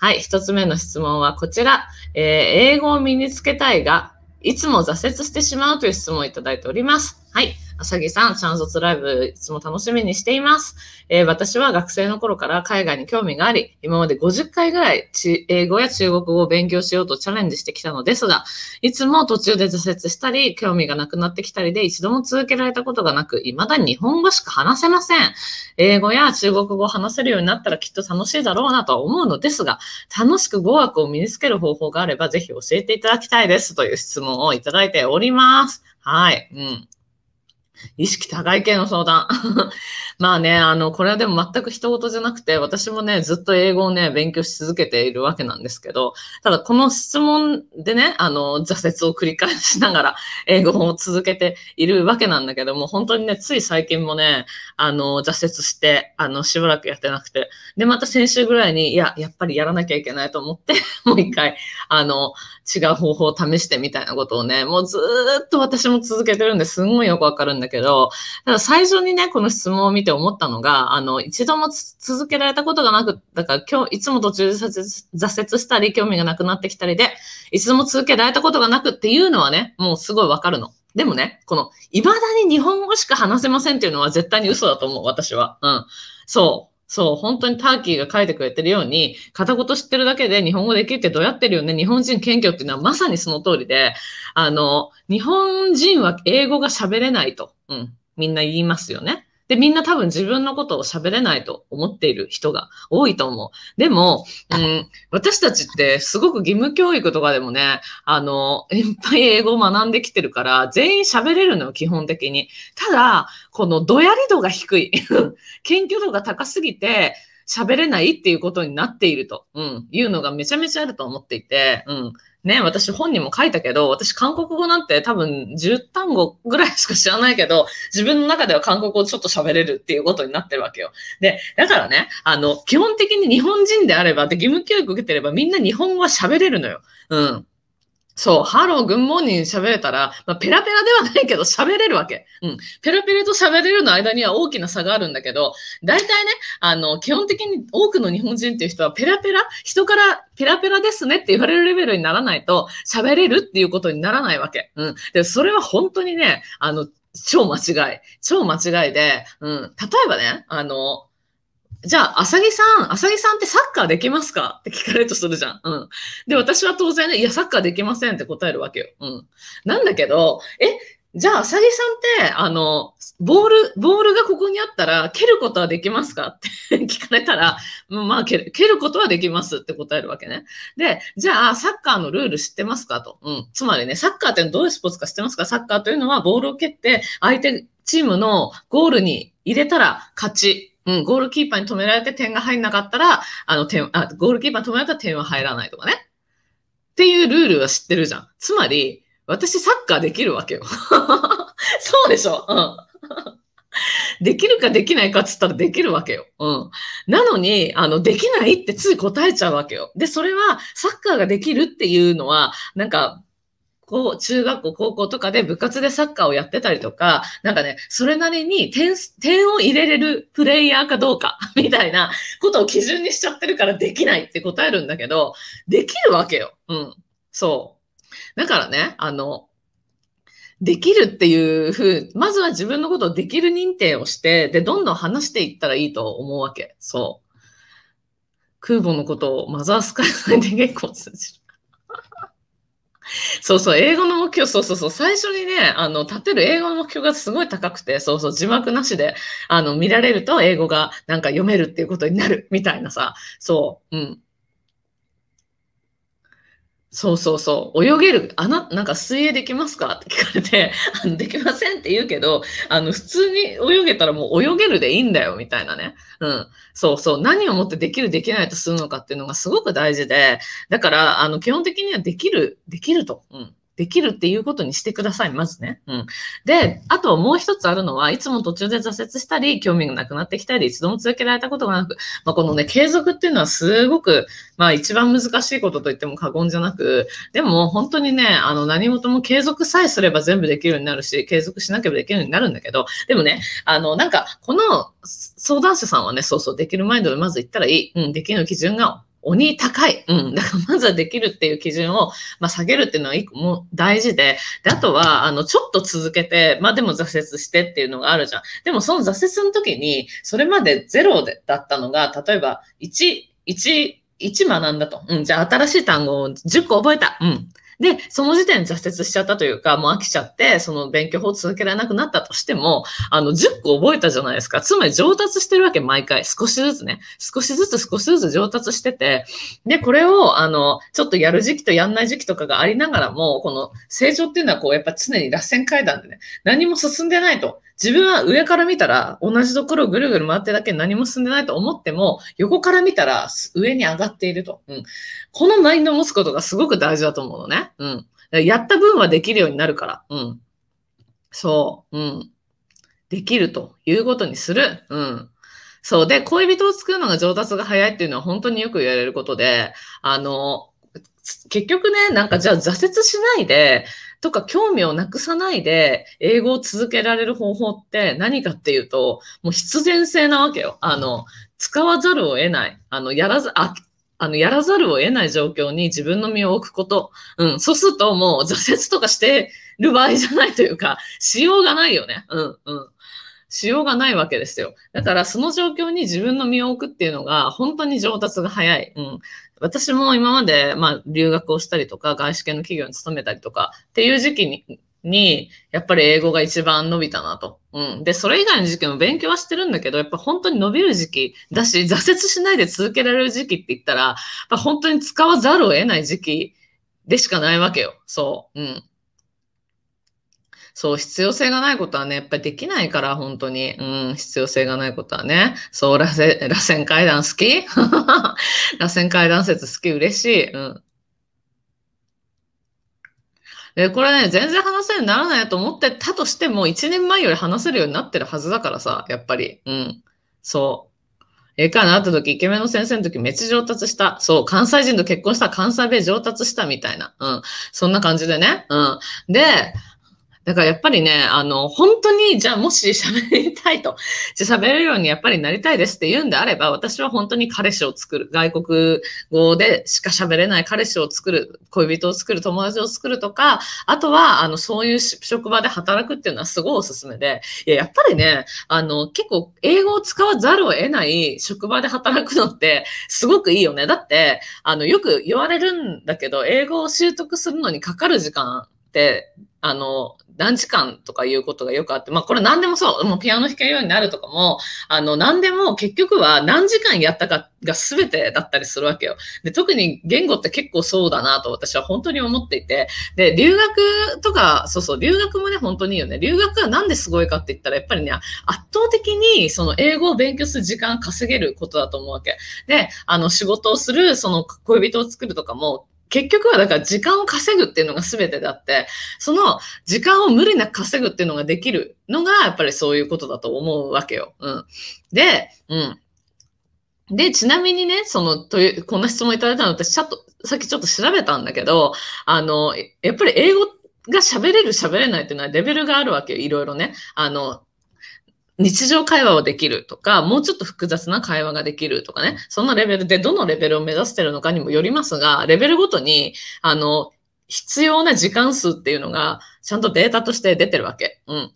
はい、一つ目の質問はこちら。えー、英語を身につけたいが、いつも挫折してしまうという質問をいただいております。はい。あさぎさん、チャンスツライブいつも楽しみにしています。えー、私は学生の頃から海外に興味があり、今まで50回ぐらい英語や中国語を勉強しようとチャレンジしてきたのですが、いつも途中で挫折したり、興味がなくなってきたりで一度も続けられたことがなく、未だ日本語しか話せません。英語や中国語を話せるようになったらきっと楽しいだろうなとは思うのですが、楽しく語学を身につける方法があれば、ぜひ教えていただきたいですという質問をいただいております。はい。うん。意識高い系の相談。まあね、あの、これはでも全く人事じゃなくて、私もね、ずっと英語をね、勉強し続けているわけなんですけど、ただこの質問でね、あの、挫折を繰り返しながら 英語を続けているわけなんだけども、本当にね、つい最近もね、あの、挫折して、あの、しばらくやってなくて、で、また先週ぐらいに、いや、やっぱりやらなきゃいけないと思って、もう一回、あの、違う方法を試してみたいなことをね、もうずっと私も続けてるんですんごいよくわかるんだけど、けど、ただ最初にね、この質問を見て思ったのが、あの、一度も続けられたことがなく、だから今日、いつも途中で挫折したり、興味がなくなってきたりで、一度も続けられたことがなくっていうのはね、もうすごいわかるの。でもね、この、未だに日本語しか話せませんっていうのは絶対に嘘だと思う、私は。うん。そう。そう、本当にターキーが書いてくれてるように、片言知ってるだけで日本語できるってどうやってるよね。日本人謙虚っていうのはまさにその通りで、あの、日本人は英語が喋れないと、うん、みんな言いますよね。で、みんな多分自分のことを喋れないと思っている人が多いと思う。でも、うん、私たちってすごく義務教育とかでもね、あの、いっぱい英語を学んできてるから、全員喋れるのよ、基本的に。ただ、このどやり度が低い。謙虚度が高すぎて、喋れないっていうことになっていると、うん、いうのがめちゃめちゃあると思っていて、うん。ね、私本にも書いたけど、私韓国語なんて多分10単語ぐらいしか知らないけど、自分の中では韓国語ちょっと喋れるっていうことになってるわけよ。で、だからね、あの、基本的に日本人であれば、で、義務教育受けてればみんな日本語は喋れるのよ。うん。そう、ハロー、グンモーニング喋れたら、まあ、ペラペラではないけど喋れるわけ。うん。ペラペラと喋れるの間には大きな差があるんだけど、大体ね、あの、基本的に多くの日本人っていう人はペラペラ、人からペラペラですねって言われるレベルにならないと喋れるっていうことにならないわけ。うん。で、それは本当にね、あの、超間違い。超間違いで、うん。例えばね、あの、じゃあ、浅木さん、浅木さんってサッカーできますかって聞かれるとするじゃん。うん。で、私は当然ね、いや、サッカーできませんって答えるわけよ。うん。なんだけど、え、じゃあ、浅木さんって、あの、ボール、ボールがここにあったら、蹴ることはできますかって聞かれたら、まあ蹴る、蹴ることはできますって答えるわけね。で、じゃあ、サッカーのルール知ってますかと。うん。つまりね、サッカーってどういうスポーツか知ってますかサッカーというのは、ボールを蹴って、相手チームのゴールに入れたら勝ち。うん、ゴールキーパーに止められて点が入んなかったら、あの点あ、ゴールキーパーに止められたら点は入らないとかね。っていうルールは知ってるじゃん。つまり、私サッカーできるわけよ。そうでしょうん。できるかできないかっつったらできるわけよ。うん。なのに、あの、できないってつい答えちゃうわけよ。で、それは、サッカーができるっていうのは、なんか、校、中学校、高校とかで部活でサッカーをやってたりとか、なんかね、それなりに点、点を入れれるプレイヤーかどうか、みたいなことを基準にしちゃってるからできないって答えるんだけど、できるわけよ。うん。そう。だからね、あの、できるっていうふう、まずは自分のことをできる認定をして、で、どんどん話していったらいいと思うわけ。そう。空母のことをマザースカイで結構通じる。そうそう、英語の目標、そうそうそう、最初にね、あの、立てる英語の目標がすごい高くて、そうそう、字幕なしで、あの、見られると英語がなんか読めるっていうことになる、みたいなさ、そう、うん。そうそうそう。泳げる、あな、なんか水泳できますかって聞かれて、あのできませんって言うけど、あの、普通に泳げたらもう泳げるでいいんだよ、みたいなね。うん。そうそう。何をもってできる、できないとするのかっていうのがすごく大事で、だから、あの、基本的にはできる、できると。うん。できるっていうことにしてください、まずね。うん。で、あともう一つあるのは、いつも途中で挫折したり、興味がなくなってきたり、一度も続けられたことがなく、まあ、このね、継続っていうのはすごく、まあ一番難しいことと言っても過言じゃなく、でも本当にね、あの何事も継続さえすれば全部できるようになるし、継続しなければできるようになるんだけど、でもね、あの、なんか、この相談者さんはね、そうそう、できるマインドでまず言ったらいい。うん、できる基準が鬼高い。うん。だからまずはできるっていう基準を、まあ、下げるっていうのは一個も大事で、で、あとは、あの、ちょっと続けて、まあでも挫折してっていうのがあるじゃん。でもその挫折の時に、それまでゼロでだったのが、例えば1、1、1学んだと。うん。じゃあ新しい単語を10個覚えた。うん。で、その時点で挫折しちゃったというか、もう飽きちゃって、その勉強法を続けられなくなったとしても、あの、10個覚えたじゃないですか。つまり上達してるわけ、毎回。少しずつね。少しずつ少しずつ上達してて、で、これを、あの、ちょっとやる時期とやんない時期とかがありながらも、この成長っていうのはこう、やっぱ常に螺旋階段でね、何も進んでないと。自分は上から見たら同じところをぐるぐる回ってるだけ何も進んでないと思っても、横から見たら上に上がっていると。うん。このマインドを持つことがすごく大事だと思うのね。うん。やった分はできるようになるから。うん。そう。うん。できるということにする。うん。そう。で、恋人を作るのが上達が早いっていうのは本当によく言われることで、あの、結局ね、なんかじゃあ挫折しないで、とか興味をなくさないで英語を続けられる方法って何かっていうと、もう必然性なわけよ。あの、使わざるを得ない。あの、やらざ、あ、あの、やらざるを得ない状況に自分の身を置くこと。うん。そうするともう挫折とかしてる場合じゃないというか、しようがないよね。うん、うん。しようがないわけですよ。だからその状況に自分の身を置くっていうのが本当に上達が早い。うん。私も今まで、まあ、留学をしたりとか、外資系の企業に勤めたりとかっていう時期に、に、やっぱり英語が一番伸びたなと。うん。で、それ以外の時期も勉強はしてるんだけど、やっぱ本当に伸びる時期だし、挫折しないで続けられる時期って言ったら、やっぱ本当に使わざるを得ない時期でしかないわけよ。そう。うん。そう、必要性がないことはね、やっぱりできないから、本当に。うん、必要性がないことはね。そう、螺旋、螺旋階段好き 螺旋階段説好き、嬉しい。うん。で、これね、全然話せるようにならないと思ってたとしても、1年前より話せるようになってるはずだからさ、やっぱり。うん。そう。ええかなった時、イケメンの先生の時めっちゃ上達した。そう、関西人と結婚した、関西弁上達したみたいな。うん。そんな感じでね。うん。で、だからやっぱりね、あの、本当に、じゃあもし喋りたいと、じゃ喋れるようにやっぱりなりたいですって言うんであれば、私は本当に彼氏を作る、外国語でしか喋れない彼氏を作る、恋人を作る、友達を作るとか、あとは、あの、そういう職場で働くっていうのはすごいおすすめで、いや、やっぱりね、あの、結構英語を使わざるを得ない職場で働くのってすごくいいよね。だって、あの、よく言われるんだけど、英語を習得するのにかかる時間って、あの、何時間とかいうことがよくあって、まあこれ何でもそう、もうピアノ弾けるようになるとかも、あの、何でも結局は何時間やったかが全てだったりするわけよ。で、特に言語って結構そうだなと私は本当に思っていて、で、留学とか、そうそう、留学もね、本当にいいよね。留学はなんですごいかって言ったら、やっぱりね、圧倒的にその英語を勉強する時間稼げることだと思うわけ。で、あの、仕事をする、その恋人を作るとかも、結局はだから時間を稼ぐっていうのが全てであって、その時間を無理なく稼ぐっていうのができるのが、やっぱりそういうことだと思うわけよ。うん。で、うん。で、ちなみにね、その、という、こんな質問いただいたの私、ちょっと、さっきちょっと調べたんだけど、あの、やっぱり英語が喋れる喋れないっていうのはレベルがあるわけよ、いろいろね。あの、日常会話をできるとか、もうちょっと複雑な会話ができるとかね、そのレベルでどのレベルを目指してるのかにもよりますが、レベルごとに、あの、必要な時間数っていうのが、ちゃんとデータとして出てるわけ。うん。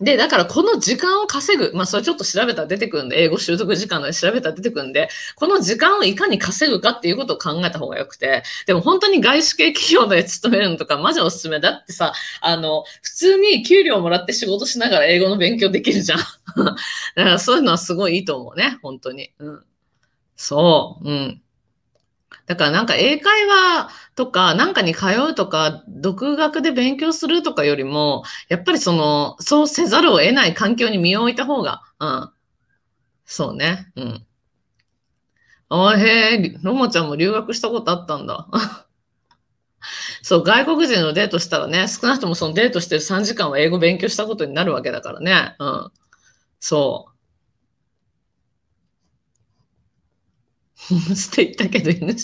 で、だからこの時間を稼ぐ。まあ、それちょっと調べたら出てくるんで、英語習得時間で調べたら出てくるんで、この時間をいかに稼ぐかっていうことを考えた方がよくて、でも本当に外資系企業で勤めるのとか、マジおすすめだってさ、あの、普通に給料もらって仕事しながら英語の勉強できるじゃん。だからそういうのはすごいいいと思うね、本当に。うん。そう、うん。だからなんか英会話とかなんかに通うとか独学で勉強するとかよりもやっぱりそのそうせざるを得ない環境に身を置いた方が、うん、そうねうんあへえロモちゃんも留学したことあったんだ そう外国人のデートしたらね少なくともそのデートしてる3時間は英語勉強したことになるわけだからねうんそうしていったけど、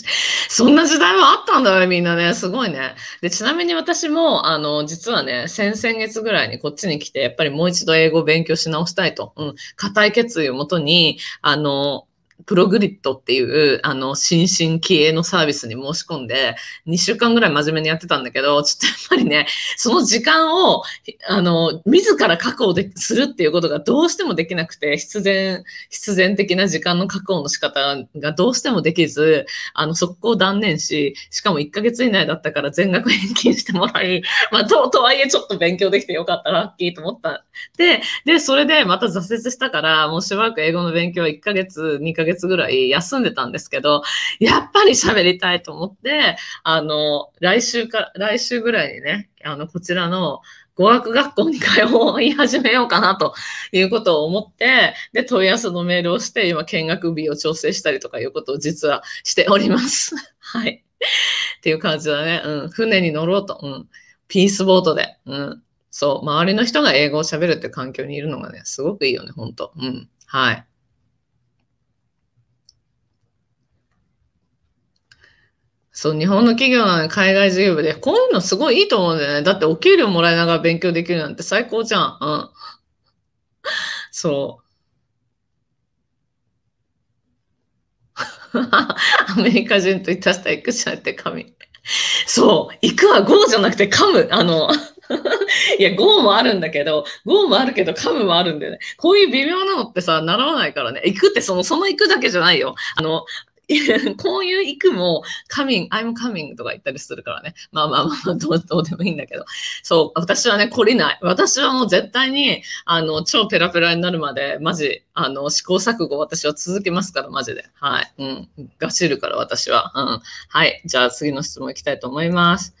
そんな時代もあったんだよ、みんなね。すごいね。で、ちなみに私も、あの、実はね、先々月ぐらいにこっちに来て、やっぱりもう一度英語を勉強し直したいと、うん、固い決意をもとに、あの、プログリッドっていう、あの、新進気鋭のサービスに申し込んで、2週間ぐらい真面目にやってたんだけど、ちょっとやっぱりね、その時間を、あの、自ら確保でするっていうことがどうしてもできなくて、必然、必然的な時間の確保の仕方がどうしてもできず、あの、速攻断念し、しかも1ヶ月以内だったから全額返金してもらい、まあ、と、とはいえちょっと勉強できてよかったラッキーと思った。で、で、それでまた挫折したから、もうしばらく英語の勉強は1ヶ月、2ヶ月月ぐらい休んでたんですけど、やっぱり喋りたいと思って、あの、来週か、来週ぐらいにね、あの、こちらの語学学校に通い始めようかなということを思って、で、問い合わせのメールをして、今、見学日を調整したりとかいうことを実はしております。はい。っていう感じだね。うん。船に乗ろうと。うん。ピースボートで。うん。そう。周りの人が英語を喋るって環境にいるのがね、すごくいいよね、ほんと。うん。はい。そう、日本の企業なのに海外事業部で、こういうのすごいいいと思うんだよね。だってお給料もらいながら勉強できるなんて最高じゃん。うん。そう。アメリカ人といたしたら行くじゃんって神。そう、行くは GO じゃなくて噛む。あの、いや、GO もあるんだけど、GO もあるけど噛むもあるんだよね。こういう微妙なのってさ、習わないからね。行くってその、その行くだけじゃないよ。あの、こういう育も、coming, I'm coming とか言ったりするからね。まあまあまあ、どうどうでもいいんだけど。そう、私はね、懲りない。私はもう絶対に、あの、超ペラペラになるまで、マジ、あの、試行錯誤私は続けますから、マジで。はい。うん。ガチるから、私は。うん。はい。じゃあ、次の質問いきたいと思います。